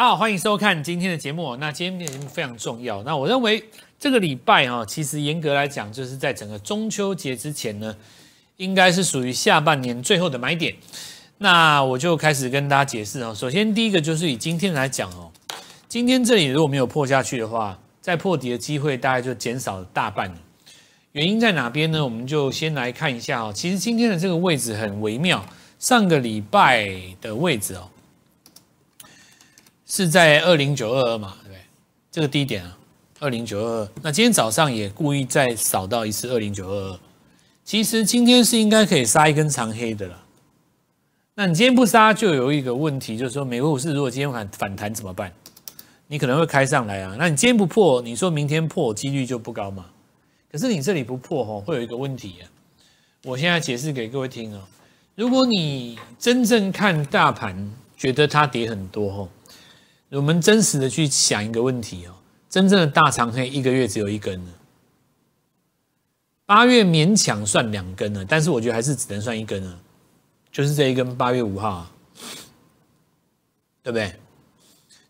啊，欢迎收看今天的节目。那今天的节目非常重要。那我认为这个礼拜啊，其实严格来讲，就是在整个中秋节之前呢，应该是属于下半年最后的买点。那我就开始跟大家解释哦。首先，第一个就是以今天来讲哦，今天这里如果没有破下去的话，再破底的机会大概就减少了大半了。原因在哪边呢？我们就先来看一下哦。其实今天的这个位置很微妙，上个礼拜的位置哦。是在二零九二二嘛，对不对？这个低点啊，二零九二二。那今天早上也故意再扫到一次二零九二二。其实今天是应该可以杀一根长黑的了。那你今天不杀，就有一个问题，就是说，美国股市如果今天反反弹怎么办？你可能会开上来啊。那你今天不破，你说明天破几率就不高嘛。可是你这里不破吼，会有一个问题啊。我现在解释给各位听哦，如果你真正看大盘，觉得它跌很多吼。我们真实的去想一个问题哦，真正的大长黑一个月只有一根了，八月勉强算两根了，但是我觉得还是只能算一根呢，就是这一根八月五号，啊，对不对？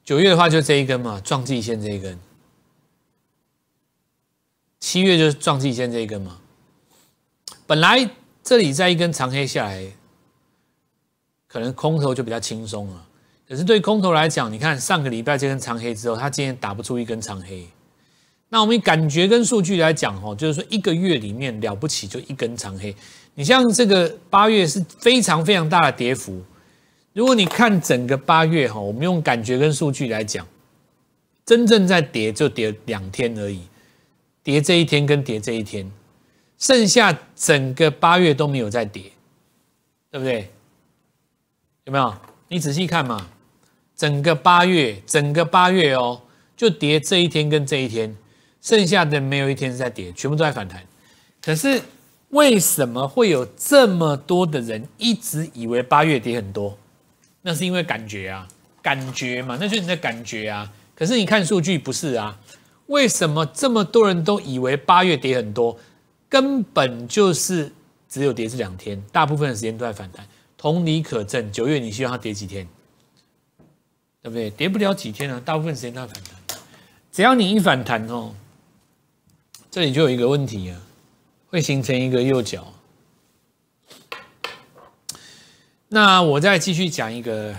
九月的话就这一根嘛，撞季线这一根，七月就是撞季线这一根嘛。本来这里再一根长黑下来，可能空头就比较轻松了。可是对空头来讲，你看上个礼拜这根长黑之后，他今天打不出一根长黑。那我们感觉跟数据来讲，哦，就是说一个月里面了不起就一根长黑。你像这个八月是非常非常大的跌幅。如果你看整个八月，哈，我们用感觉跟数据来讲，真正在跌就跌两天而已，跌这一天跟跌这一天，剩下整个八月都没有在跌，对不对？有没有？你仔细看嘛。整个八月，整个八月哦，就跌这一天跟这一天，剩下的没有一天是在跌，全部都在反弹。可是为什么会有这么多的人一直以为八月跌很多？那是因为感觉啊，感觉嘛，那是你的感觉啊。可是你看数据不是啊？为什么这么多人都以为八月跌很多？根本就是只有跌是两天，大部分的时间都在反弹。同理可证，九月你希望它跌几天？对不对？跌不了几天啊，大部分时间它反弹。只要你一反弹哦，这里就有一个问题啊，会形成一个右脚。那我再继续讲一个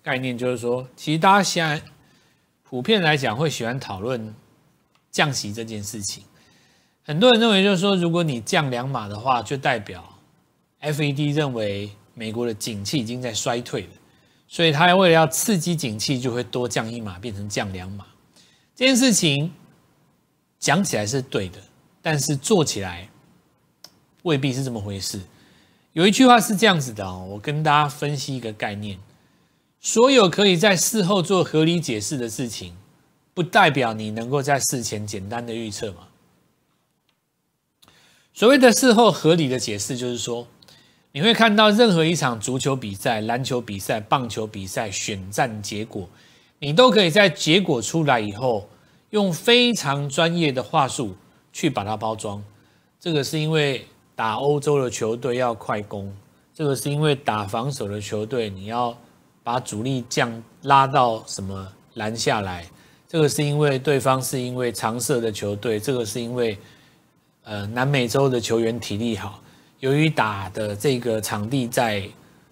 概念，就是说，其实大家现在普遍来讲会喜欢讨论降息这件事情。很多人认为，就是说，如果你降两码的话，就代表 F E D 认为美国的景气已经在衰退了。所以，他为了要刺激景气，就会多降一码，变成降两码。这件事情讲起来是对的，但是做起来未必是这么回事。有一句话是这样子的哦，我跟大家分析一个概念：所有可以在事后做合理解释的事情，不代表你能够在事前简单的预测嘛。所谓的事后合理的解释，就是说。你会看到任何一场足球比赛、篮球比赛、棒球比赛、选战结果，你都可以在结果出来以后，用非常专业的话术去把它包装。这个是因为打欧洲的球队要快攻，这个是因为打防守的球队你要把主力降拉到什么拦下来，这个是因为对方是因为长射的球队，这个是因为呃南美洲的球员体力好。由于打的这个场地在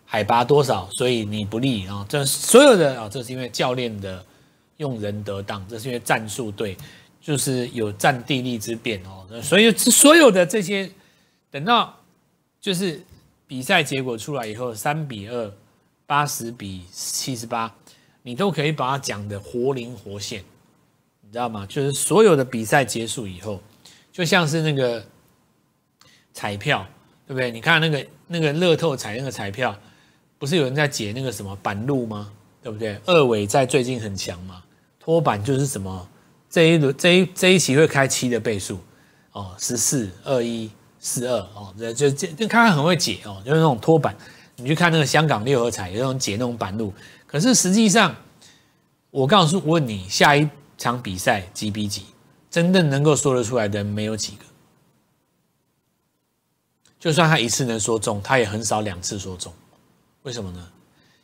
海拔多少，所以你不利啊。这所有的啊，这是因为教练的用人得当，这是因为战术对，就是有战地利之便哦。所以所有的这些，等到就是比赛结果出来以后，三比二，八十比七十八，你都可以把它讲的活灵活现，你知道吗？就是所有的比赛结束以后，就像是那个彩票。对不对？你看那个那个乐透彩那个彩票，不是有人在解那个什么板路吗？对不对？二尾在最近很强嘛，托板就是什么这一轮这一这一期会开七的倍数哦，十四二一四二哦，这就这就看看很会解哦，就是那种托板，你去看那个香港六合彩，有那种解那种板路。可是实际上，我告诉问你下一场比赛几比几，真正能够说得出来的没有几个。就算他一次能说中，他也很少两次说中，为什么呢？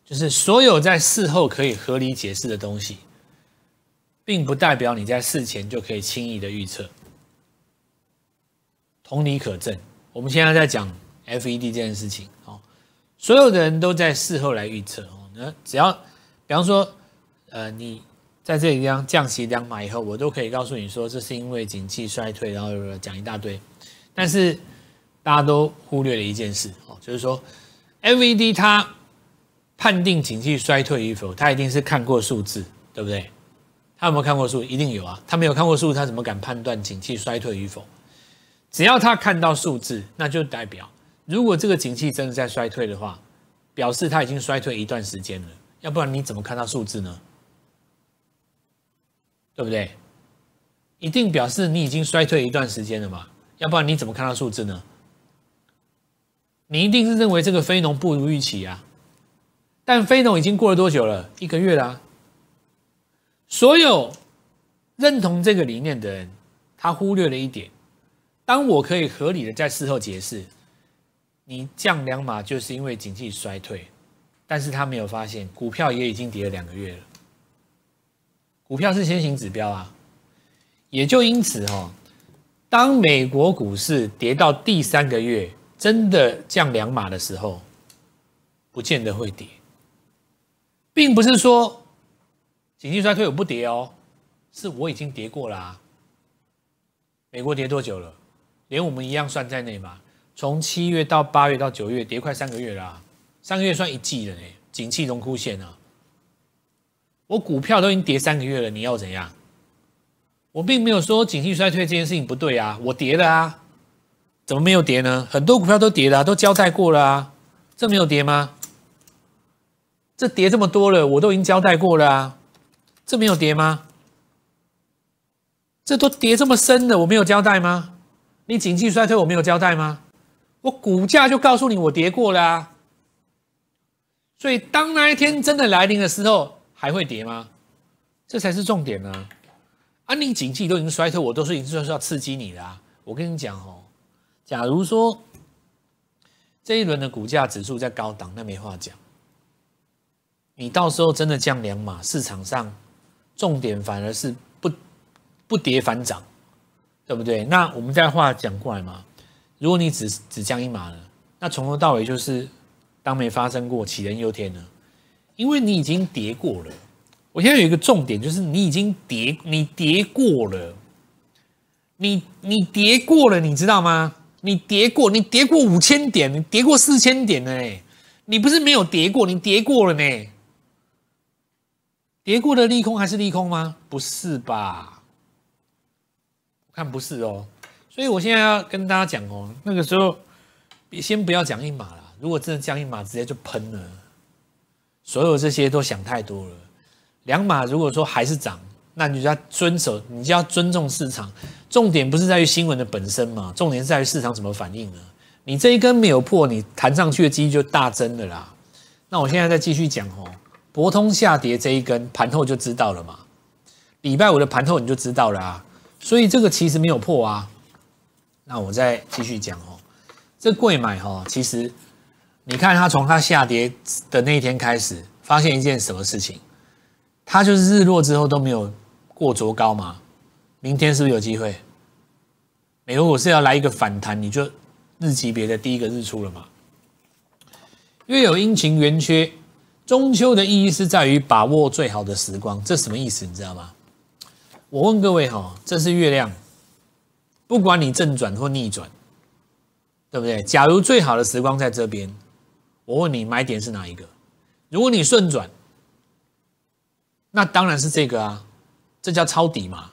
就是所有在事后可以合理解释的东西，并不代表你在事前就可以轻易的预测。同理可证，我们现在在讲 FED 这件事情哦，所有的人都在事后来预测哦。那只要，比方说，呃，你在这里将降息两码以后，我都可以告诉你说，这是因为景气衰退，然后讲一大堆，但是。大家都忽略了一件事，哦，就是说，MVD 它判定景气衰退与否，它一定是看过数字，对不对？他有没有看过数？一定有啊！他没有看过数，他怎么敢判断景气衰退与否？只要他看到数字，那就代表，如果这个景气真的在衰退的话，表示它已经衰退一段时间了。要不然你怎么看到数字呢？对不对？一定表示你已经衰退一段时间了嘛？要不然你怎么看到数字呢？你一定是认为这个非农不如预期啊？但非农已经过了多久了？一个月啦！所有认同这个理念的人，他忽略了一点：，当我可以合理的在事后解释，你降两码就是因为经济衰退，但是他没有发现，股票也已经跌了两个月了。股票是先行指标啊，也就因此哈，当美国股市跌到第三个月。真的降两码的时候，不见得会跌，并不是说景气衰退我不跌哦，是我已经跌过了。美国跌多久了？连我们一样算在内嘛？从七月到八月到九月，跌快三个月啦，三个月算一季了呢，景气荣枯线呢，我股票都已经跌三个月了，你要怎样？我并没有说景气衰退这件事情不对啊，我跌了啊。怎么没有跌呢？很多股票都跌了，都交代过了啊。这没有跌吗？这跌这么多了，我都已经交代过了啊。这没有跌吗？这都跌这么深了，我没有交代吗？你景气衰退，我没有交代吗？我股价就告诉你我跌过了啊。所以当那一天真的来临的时候，还会跌吗？这才是重点呢。啊，你景气都已经衰退，我都是已经说要刺激你的啊。我跟你讲哦。假如说这一轮的股价指数在高档，那没话讲。你到时候真的降两码，市场上重点反而是不不跌反涨，对不对？那我们再话讲过来嘛，如果你只只降一码呢，那从头到尾就是当没发生过，杞人忧天呢，因为你已经跌过了。我现在有一个重点，就是你已经跌，你跌过了，你你跌过了，你知道吗？你跌过，你跌过五千点，你跌过四千点呢，你不是没有跌过，你跌过了呢。跌过的利空还是利空吗？不是吧？我看不是哦。所以我现在要跟大家讲哦，那个时候，先不要讲一码了。如果真的降一码，直接就喷了。所有这些都想太多了。两码，如果说还是涨。那你就要遵守，你就要尊重市场。重点不是在于新闻的本身嘛，重点在于市场怎么反应呢？你这一根没有破，你弹上去的几率就大增了啦。那我现在再继续讲哦，博通下跌这一根盘后就知道了嘛，礼拜五的盘后你就知道了。所以这个其实没有破啊。那我再继续讲哦，这贵买哈，其实你看它从它下跌的那一天开始，发现一件什么事情？它就是日落之后都没有。过足高嘛，明天是不是有机会？美国是要来一个反弹，你就日级别的第一个日出了嘛。月有阴晴圆缺，中秋的意义是在于把握最好的时光，这什么意思你知道吗？我问各位哈，这是月亮，不管你正转或逆转，对不对？假如最好的时光在这边，我问你买点是哪一个？如果你顺转，那当然是这个啊。这叫抄底嘛，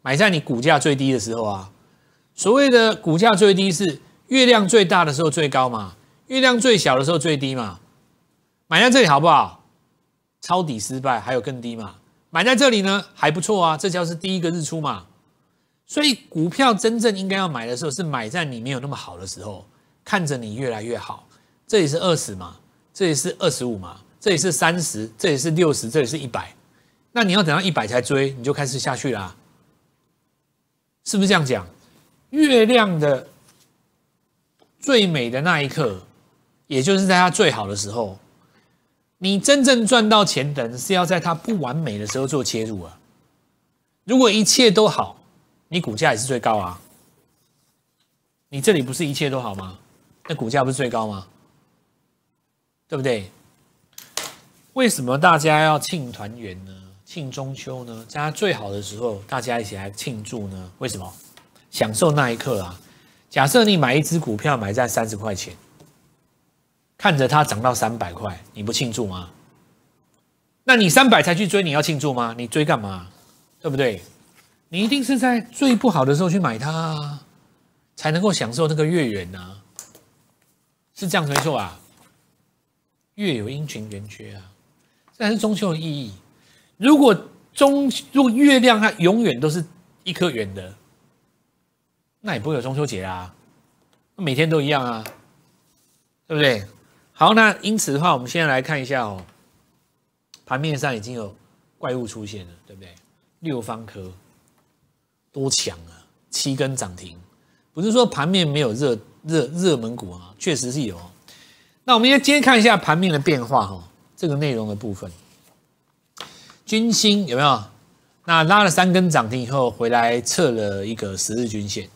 买在你股价最低的时候啊。所谓的股价最低是月亮最大的时候最高嘛，月亮最小的时候最低嘛。买在这里好不好？抄底失败还有更低嘛？买在这里呢还不错啊，这叫是第一个日出嘛。所以股票真正应该要买的时候是买在你没有那么好的时候，看着你越来越好。这里是二十嘛，这里是二十五嘛，这里是三十，这里是六十，这里是一百。那你要等到一百才追，你就开始下去了，是不是这样讲？月亮的最美的那一刻，也就是在它最好的时候，你真正赚到钱的人是要在它不完美的时候做切入啊。如果一切都好，你股价也是最高啊。你这里不是一切都好吗？那股价不是最高吗？对不对？为什么大家要庆团圆呢？庆中秋呢，在它最好的时候，大家一起来庆祝呢？为什么？享受那一刻啊！假设你买一只股票，买在三十块钱，看着它涨到三百块，你不庆祝吗？那你三百才去追，你要庆祝吗？你追干嘛？对不对？你一定是在最不好的时候去买它，才能够享受那个月圆呐。是这样没错吧？月有阴晴圆缺啊，这才是中秋的意义。如果中如果月亮它永远都是一颗圆的，那也不会有中秋节啊，每天都一样啊，对不对？好，那因此的话，我们现在来看一下哦，盘面上已经有怪物出现了，对不对？六方科多强啊，七根涨停，不是说盘面没有热热热门股啊，确实是有。那我们先先看一下盘面的变化哈，这个内容的部分。军星有没有？那拉了三根涨停以后，回来测了一个十日均线，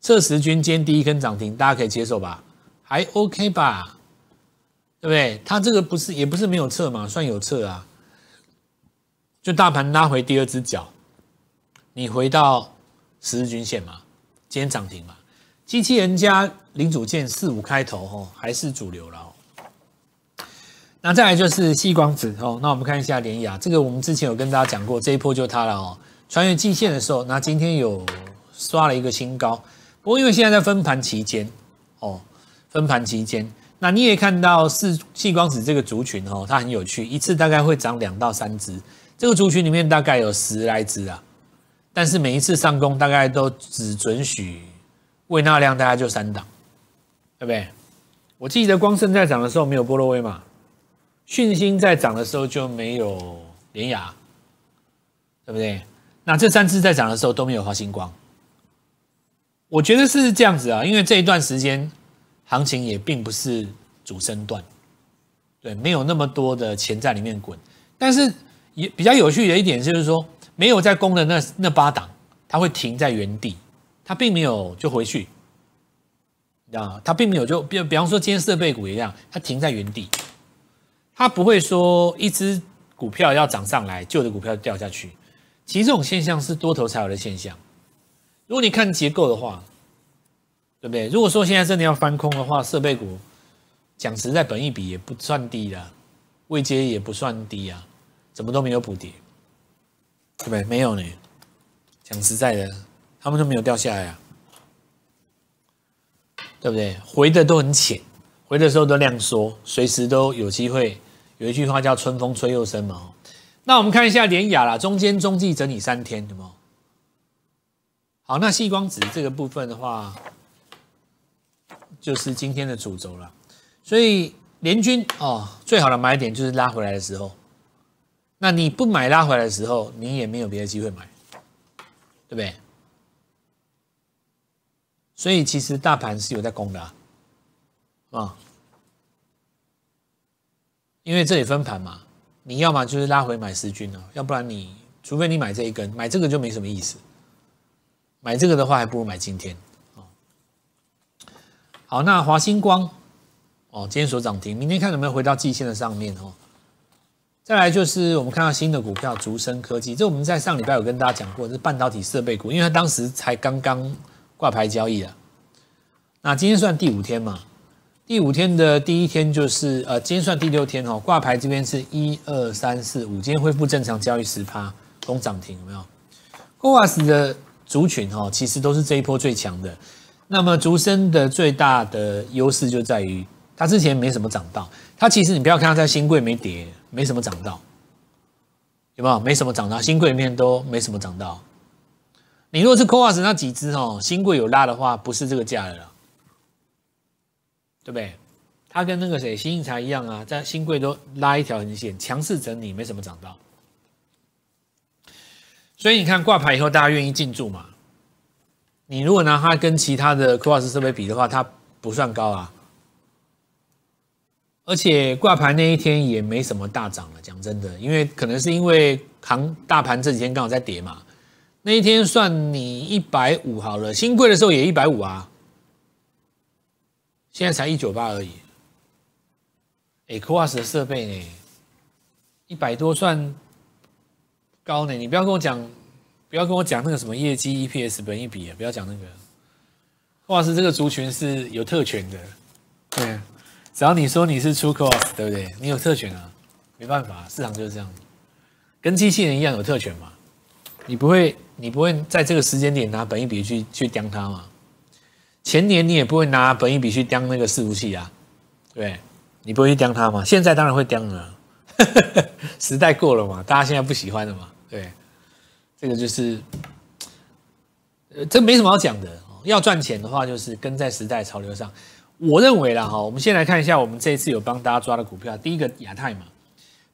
测十均线第一根涨停，大家可以接受吧？还 OK 吧？对不对？它这个不是，也不是没有测嘛，算有测啊。就大盘拉回第二只脚，你回到十日均线嘛？今天涨停嘛？机器人加零组件四五开头吼，还是主流了。那再来就是细光子哦，那我们看一下联雅这个，我们之前有跟大家讲过，这一波就它了哦。穿越季线的时候，那今天有刷了一个新高，不过因为现在在分盘期间哦，分盘期间，那你也看到细细光子这个族群哦，它很有趣，一次大概会涨两到三只，这个族群里面大概有十来只啊，但是每一次上攻大概都只准许位纳量，大家就三档，对不对？我记得光盛在涨的时候没有波洛威嘛。讯星在涨的时候就没有连雅，对不对？那这三次在涨的时候都没有发星光。我觉得是这样子啊，因为这一段时间行情也并不是主升段，对，没有那么多的钱在里面滚。但是也比较有趣的一点就是说，没有在攻的那那八档，它会停在原地，它并没有就回去，啊，它并没有就比比方说今天设备股一样，它停在原地。它不会说一只股票要涨上来，旧的股票掉下去。其实这种现象是多头才有的现象。如果你看结构的话，对不对？如果说现在真的要翻空的话，设备股讲实在，本一比也不算低了，未接也不算低啊，怎么都没有补跌，对不对？没有呢。讲实在的，他们都没有掉下来啊，对不对？回的都很浅。回的时候都量说，随时都有机会。有一句话叫“春风吹又生”嘛，那我们看一下联雅啦，中间中继整理三天，对吗？好，那细光子这个部分的话，就是今天的主轴了。所以联军哦，最好的买点就是拉回来的时候。那你不买拉回来的时候，你也没有别的机会买，对不对？所以其实大盘是有在攻的，啊。因为这里分盘嘛，你要么就是拉回买十均哦，要不然你除非你买这一根，买这个就没什么意思。买这个的话，还不如买今天。好，那华星光哦，今天所涨停，明天看有没有回到季线的上面哦。再来就是我们看到新的股票竹升科技，这我们在上礼拜有跟大家讲过，是半导体设备股，因为它当时才刚刚挂牌交易了。那今天算第五天嘛？第五天的第一天就是呃，今天算第六天哈。挂牌这边是一二三四五，今天恢复正常交易十趴，封涨停有没有？o a s 的族群哈，其实都是这一波最强的。那么竹升的最大的优势就在于，它之前没什么涨到，它其实你不要看它在新贵没跌，没什么涨到，有没有？没什么涨到，新贵里面都没什么涨到。你如果是 o a s 那几只哦，新贵有拉的话，不是这个价了。对不对？它跟那个谁新进财一样啊，在新贵都拉一条横线，强势整理，没什么涨到。所以你看挂牌以后，大家愿意进驻嘛？你如果拿它跟其他的 QUAS 设备比的话，它不算高啊。而且挂牌那一天也没什么大涨了，讲真的，因为可能是因为行大盘这几天刚好在跌嘛。那一天算你一百五好了，新贵的时候也一百五啊。现在才一九八而已，哎，科瓦 s 的设备呢？一百多算高呢？你不要跟我讲，不要跟我讲那个什么业绩 EPS 本一比啊！不要讲那个科瓦 s 这个族群是有特权的，对，只要你说你是出 s 对不对？你有特权啊，没办法，市场就是这样，跟机器人一样有特权嘛？你不会，你不会在这个时间点拿本一比去去刁它吗？前年你也不会拿本一笔去盯那个伺服器啊，对，你不会去盯它吗？现在当然会盯了，时代过了嘛，大家现在不喜欢了嘛，对，这个就是，呃，这没什么好讲的。要赚钱的话，就是跟在时代潮流上。我认为啦，哈，我们先来看一下我们这一次有帮大家抓的股票。第一个亚太嘛，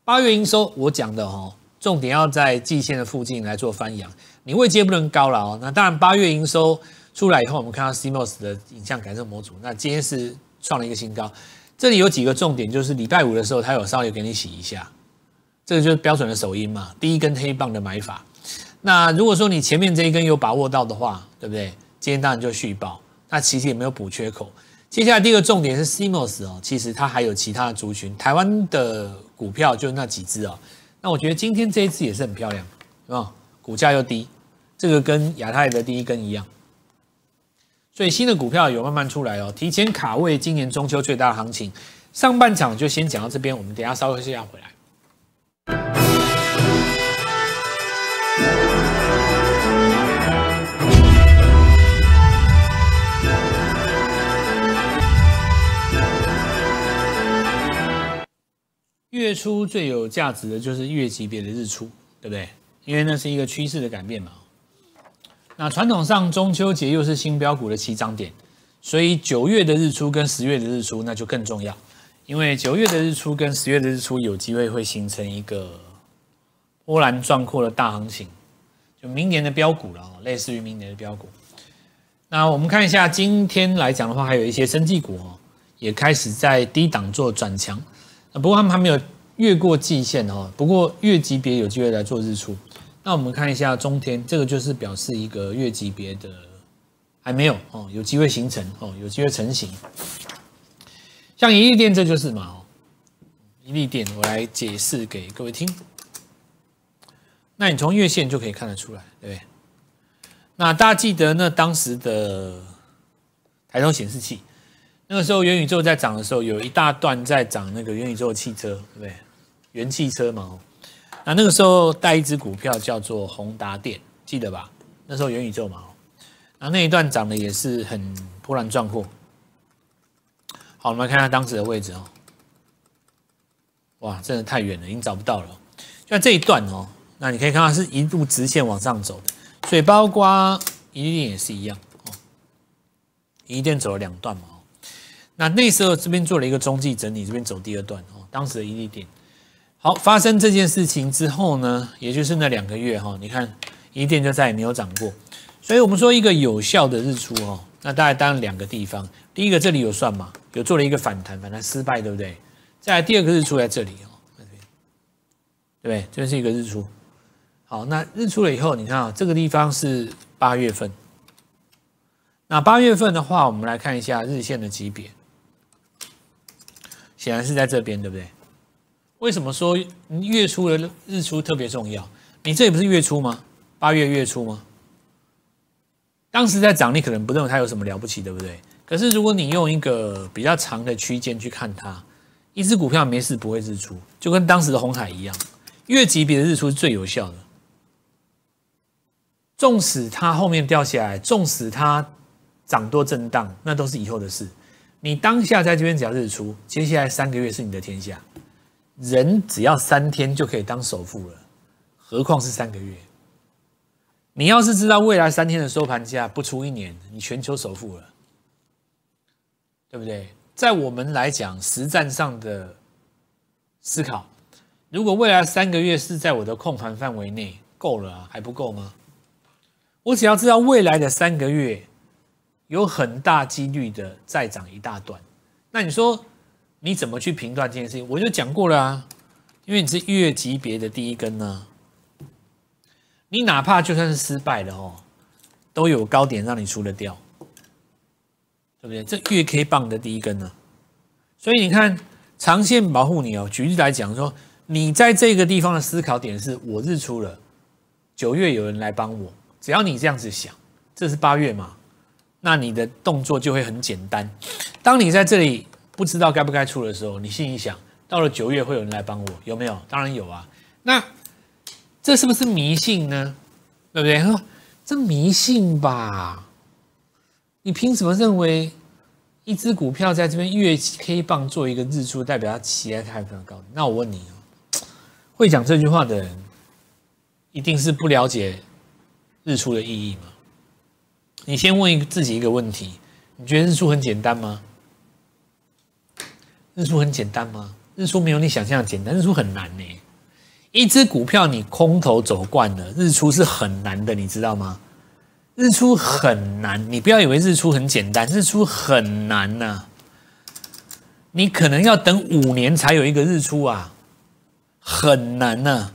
八月营收我讲的哈，重点要在季线的附近来做翻扬，你位阶不能高了哦。那当然八月营收。出来以后，我们看到 CMOS 的影像感测模组，那今天是创了一个新高。这里有几个重点，就是礼拜五的时候，它有稍微给你洗一下，这个就是标准的手音嘛。第一根黑棒的买法，那如果说你前面这一根有把握到的话，对不对？今天当然就续报，那其实也没有补缺口。接下来第一个重点是 CMOS 哦，其实它还有其他的族群，台湾的股票就那几只哦。那我觉得今天这一支也是很漂亮，是吧？股价又低，这个跟亚太的第一根一样。最新的股票有慢慢出来哦，提前卡位今年中秋最大的行情。上半场就先讲到这边，我们等下稍微下回来。月初最有价值的就是月级别的日出，对不对？因为那是一个趋势的改变嘛。那传统上中秋节又是新标股的起涨点，所以九月的日出跟十月的日出那就更重要，因为九月的日出跟十月的日出有机会会形成一个波澜壮阔的大行情，就明年的标股了类似于明年的标股。那我们看一下今天来讲的话，还有一些生技股哦，也开始在低档做转强，不过他们还没有越过季线哈，不过月级别有机会来做日出。那我们看一下中天，这个就是表示一个月级别的还没有哦，有机会形成哦，有机会成型。像一利电这就是嘛哦，一利电我来解释给各位听。那你从月线就可以看得出来，对。那大家记得呢，当时的台中显示器，那个时候元宇宙在涨的时候，有一大段在涨那个元宇宙汽车，对，元汽车嘛哦。那那个时候带一只股票叫做宏达电，记得吧？那时候元宇宙嘛，那那一段涨的也是很波澜壮阔。好，我们来看下当时的位置哦。哇，真的太远了，已经找不到了。在这一段哦，那你可以看到是一路直线往上走的，所以包括一立也是一样哦。一立走了两段嘛，那那时候这边做了一个中继整理，这边走第二段哦，当时的一立好，发生这件事情之后呢，也就是那两个月哈，你看，一电就再也没有涨过。所以，我们说一个有效的日出哦，那大概当然两个地方。第一个这里有算吗？有做了一个反弹，反弹失败，对不对？再来第二个日出在这里哦，对不对？这是一个日出。好，那日出了以后，你看啊，这个地方是八月份。那八月份的话，我们来看一下日线的级别，显然是在这边，对不对？为什么说月初的日出特别重要？你这里不是月初吗？八月月初吗？当时在涨，你可能不认为它有什么了不起，对不对？可是如果你用一个比较长的区间去看它，一只股票没事不会日出，就跟当时的红海一样，月级别的日出是最有效的。纵使它后面掉下来，纵使它涨多震荡，那都是以后的事。你当下在这边只要日出，接下来三个月是你的天下。人只要三天就可以当首富了，何况是三个月？你要是知道未来三天的收盘价不出一年，你全球首富了，对不对？在我们来讲实战上的思考，如果未来三个月是在我的控盘范围内，够了啊，还不够吗？我只要知道未来的三个月有很大几率的再涨一大段，那你说？你怎么去评断这件事情？我就讲过了啊，因为你是月级别的第一根呢，你哪怕就算是失败了哦，都有高点让你出得掉，对不对？这月 K 棒的第一根呢，所以你看长线保护你哦。举例来讲，说你在这个地方的思考点是我日出了九月有人来帮我，只要你这样子想，这是八月嘛，那你的动作就会很简单。当你在这里。不知道该不该出的时候，你心里想到了九月会有人来帮我，有没有？当然有啊。那这是不是迷信呢？对不对？这迷信吧？你凭什么认为一只股票在这边月 K 棒做一个日出，代表它潜力还非常高？那我问你会讲这句话的人一定是不了解日出的意义吗？你先问一个自己一个问题：你觉得日出很简单吗？日出很简单吗？日出没有你想象简单，日出很难呢。一只股票你空头走惯了，日出是很难的，你知道吗？日出很难，你不要以为日出很简单，日出很难呢。你可能要等五年才有一个日出啊，很难呢。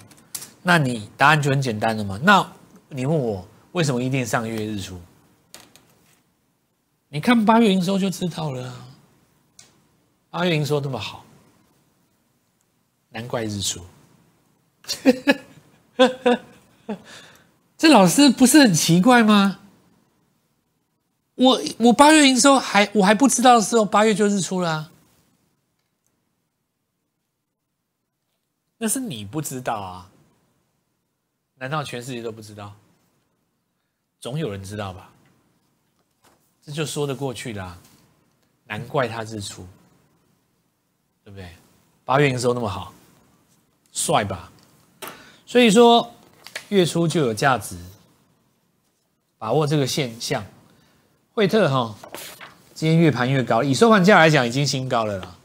那你答案就很简单了嘛？那你问我为什么一定上月日出？你看八月营收就知道了。八月营收那么好，难怪日出。这老师不是很奇怪吗？我我八月营收还我还不知道的时候，八月就日出了，那是你不知道啊？难道全世界都不知道？总有人知道吧？这就说得过去啦，难怪他日出。对不对？八月营收那么好，帅吧？所以说月初就有价值，把握这个现象。惠特哈，今天越盘越高，以收盘价来讲已经新高了啦。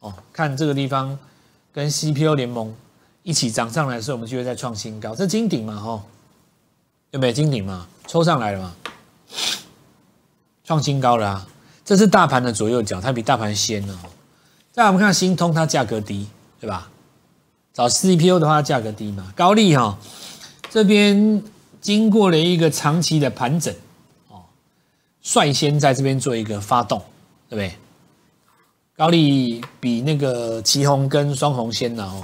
哦，看这个地方跟 CPU 联盟一起涨上来的时候，我们就会再创新高。这金顶嘛，哦，对不对？金顶嘛？抽上来了嘛？创新高了啊！这是大盘的左右脚，它比大盘先哦。再我们看新通，它价格低，对吧？找 CPU 的话，价格低嘛。高丽哈这边经过了一个长期的盘整哦，率先在这边做一个发动，对不对？高丽比那个旗红跟双红先的哦。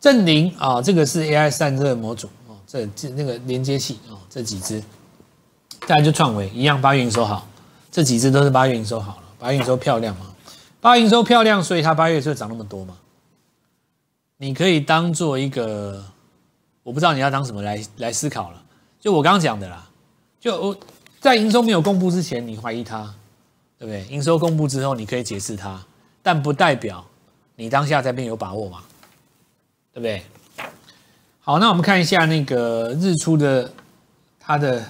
正林啊，这个是 AI 散热模组哦，这这那个连接器哦，这几只，再来就创维一样，八营收好，这几只都是八营收好了，八营收漂亮嘛。八营收漂亮，所以它八月就涨那么多嘛。你可以当做一个，我不知道你要当什么来来思考了。就我刚刚讲的啦，就我在营收没有公布之前，你怀疑它，对不对？营收公布之后，你可以解释它，但不代表你当下这边有把握嘛，对不对？好，那我们看一下那个日出的它的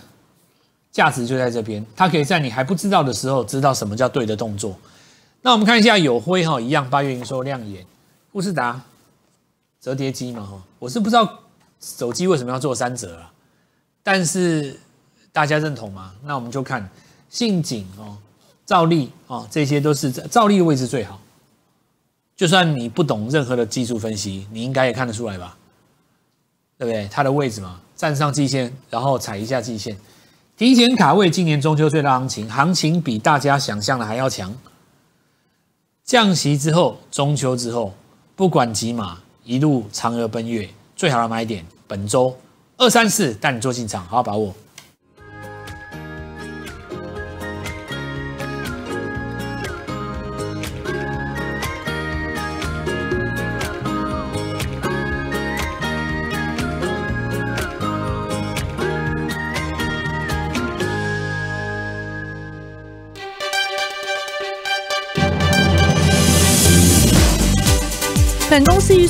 价值就在这边，它可以在你还不知道的时候知道什么叫对的动作。那我们看一下友辉哈，一样八月营收亮眼，富士达折叠机嘛哈，我是不知道手机为什么要做三折啊，但是大家认同吗？那我们就看信景哦，兆利哦，这些都是照兆利的位置最好，就算你不懂任何的技术分析，你应该也看得出来吧？对不对？它的位置嘛，站上季线，然后踩一下季线，提前卡位今年中秋最大行情，行情比大家想象的还要强。降息之后，中秋之后，不管几码，一路嫦娥奔月，最好的买点本周二、三四带你做进场，好好把握。